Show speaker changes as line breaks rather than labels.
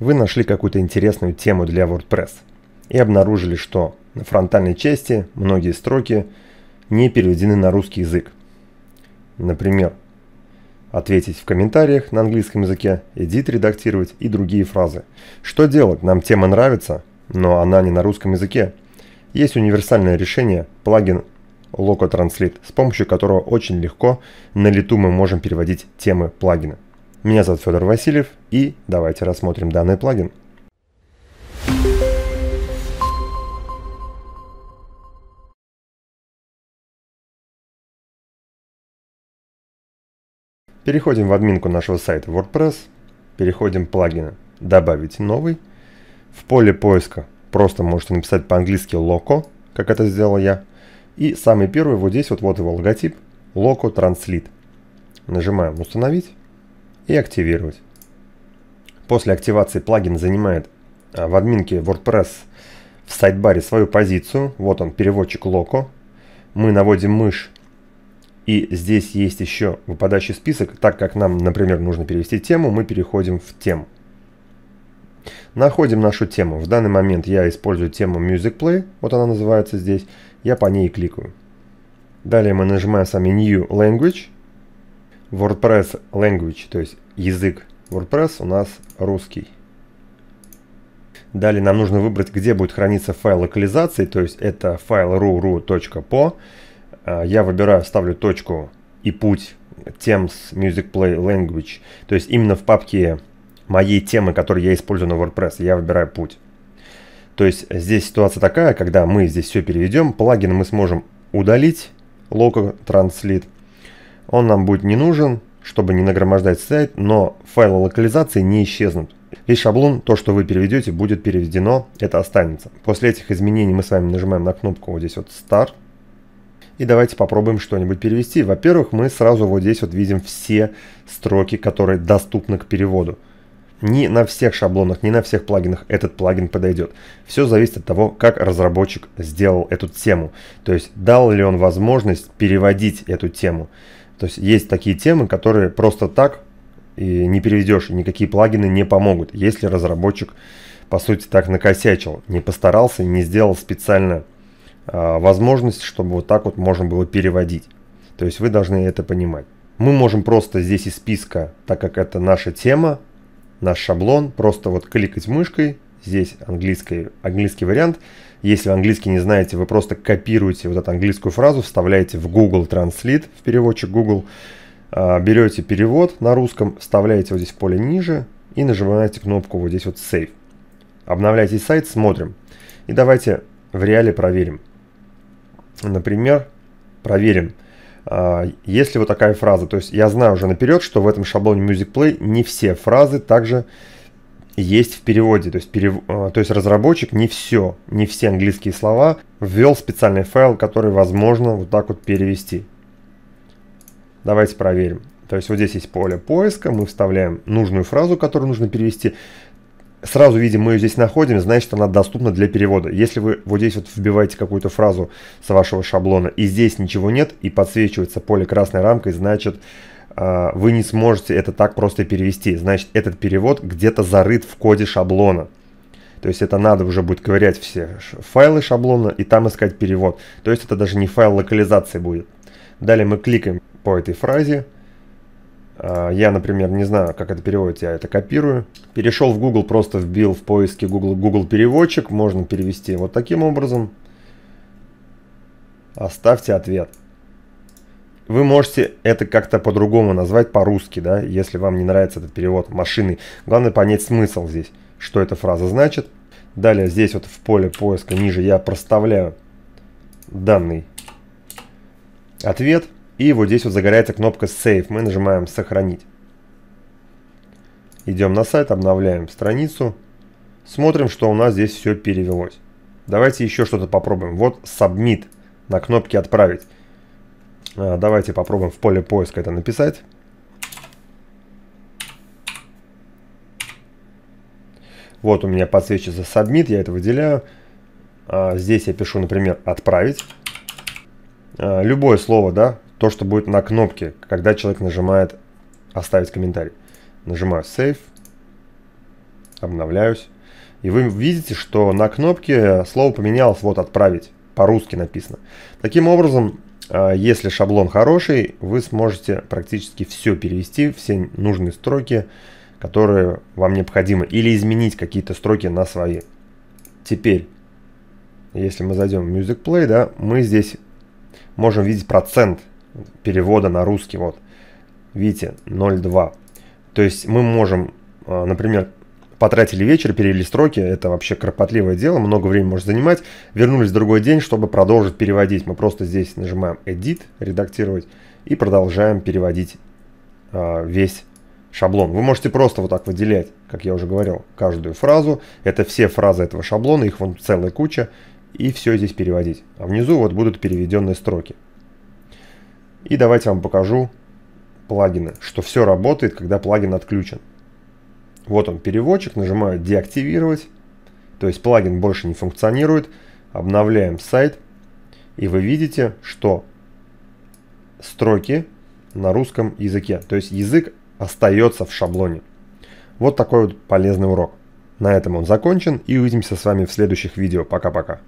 Вы нашли какую-то интересную тему для WordPress и обнаружили, что на фронтальной части многие строки не переведены на русский язык. Например, ответить в комментариях на английском языке, эдит редактировать и другие фразы. Что делать? Нам тема нравится, но она не на русском языке. Есть универсальное решение, плагин Loco Translate, с помощью которого очень легко на лету мы можем переводить темы плагина. Меня зовут Федор Васильев и давайте рассмотрим данный плагин. Переходим в админку нашего сайта WordPress, переходим в плагины «Добавить новый». В поле поиска просто можете написать по-английски «Loco», как это сделал я. И самый первый вот здесь вот, вот его логотип «Loco Translate». Нажимаем «Установить» и активировать. После активации плагин занимает а, в админке WordPress в сайдбаре свою позицию. Вот он, переводчик Loco. Мы наводим мышь и здесь есть еще выпадающий список. Так как нам, например, нужно перевести тему, мы переходим в тему. Находим нашу тему. В данный момент я использую тему Music Play. Вот она называется здесь. Я по ней кликаю. Далее мы нажимаем с вами New Language. WordPress language, то есть язык WordPress у нас русский. Далее нам нужно выбрать, где будет храниться файл локализации, то есть это файл ru.ru.po. А, я выбираю, ставлю точку и путь Themes Music Play Language, то есть именно в папке моей темы, которую я использую на WordPress, я выбираю путь. То есть здесь ситуация такая, когда мы здесь все переведем, плагин мы сможем удалить, local translate, он нам будет не нужен, чтобы не нагромождать сайт, но файлы локализации не исчезнут. И шаблон, то, что вы переведете, будет переведено, это останется. После этих изменений мы с вами нажимаем на кнопку вот здесь вот «Start». И давайте попробуем что-нибудь перевести. Во-первых, мы сразу вот здесь вот видим все строки, которые доступны к переводу. Не на всех шаблонах, не на всех плагинах этот плагин подойдет. Все зависит от того, как разработчик сделал эту тему. То есть дал ли он возможность переводить эту тему. То есть есть такие темы, которые просто так и не переведешь, и никакие плагины не помогут, если разработчик, по сути, так накосячил, не постарался, не сделал специально э, возможность, чтобы вот так вот можно было переводить. То есть вы должны это понимать. Мы можем просто здесь из списка, так как это наша тема, наш шаблон, просто вот кликать мышкой здесь английский, английский вариант. Если вы английский не знаете, вы просто копируете вот эту английскую фразу, вставляете в Google Translate, в переводчик Google, а, берете перевод на русском, вставляете вот здесь в поле ниже и нажимаете кнопку вот здесь вот Save. Обновляйте сайт, смотрим. И давайте в реале проверим. Например, проверим, а, если вот такая фраза. То есть я знаю уже наперед, что в этом шаблоне Music Play не все фразы также есть в переводе. То есть, перев... А, то есть разработчик не все, не все английские слова ввел специальный файл, который возможно вот так вот перевести. Давайте проверим. То есть вот здесь есть поле поиска, мы вставляем нужную фразу, которую нужно перевести. Сразу видим, мы ее здесь находим, значит она доступна для перевода. Если вы вот здесь вот вбиваете какую-то фразу с вашего шаблона и здесь ничего нет и подсвечивается поле красной рамкой, значит а, вы не сможете это так просто перевести. Значит, этот перевод где-то зарыт в коде шаблона. То есть это надо уже будет ковырять все файлы шаблона и там искать перевод. То есть это даже не файл локализации будет. Далее мы кликаем по этой фразе. А, я, например, не знаю, как это переводится, я это копирую. Перешел в Google, просто вбил в поиске Google, Google переводчик. Можно перевести вот таким образом. Оставьте ответ. Вы можете это как-то по-другому назвать по-русски, да, если вам не нравится этот перевод машины. Главное понять смысл здесь, что эта фраза значит. Далее здесь вот в поле поиска ниже я проставляю данный ответ. И вот здесь вот загорается кнопка Save. Мы нажимаем сохранить. Идем на сайт, обновляем страницу. Смотрим, что у нас здесь все перевелось. Давайте еще что-то попробуем. Вот Submit на кнопке «Отправить». А, давайте попробуем в поле поиска это написать. Вот у меня подсвечивается Submit, я это выделяю. А, здесь я пишу, например, «Отправить». А, любое слово, да, то, что будет на кнопке, когда человек нажимает «Оставить комментарий». Нажимаю «Save», обновляюсь. И вы видите, что на кнопке слово поменялось, вот «Отправить», по-русски написано. Таким образом, а, если шаблон хороший, вы сможете практически все перевести, все нужные строки, которые вам необходимы, или изменить какие-то строки на свои. Теперь, если мы зайдем в Music Play, да, мы здесь можем видеть процент перевода на русский. Вот, видите, 0,2. То есть мы можем, а, например, потратили вечер, перевели строки, это вообще кропотливое дело, много времени может занимать. Вернулись в другой день, чтобы продолжить переводить. Мы просто здесь нажимаем Edit, редактировать, и продолжаем переводить э, весь шаблон. Вы можете просто вот так выделять, как я уже говорил, каждую фразу. Это все фразы этого шаблона, их вон целая куча, и все здесь переводить. А внизу вот будут переведенные строки. И давайте я вам покажу плагины, что все работает, когда плагин отключен. Вот он переводчик, нажимаю деактивировать, то есть плагин больше не функционирует. Обновляем сайт и вы видите, что строки на русском языке, то есть язык остается в шаблоне. Вот такой вот полезный урок. На этом он закончен и увидимся с вами в следующих видео. Пока-пока.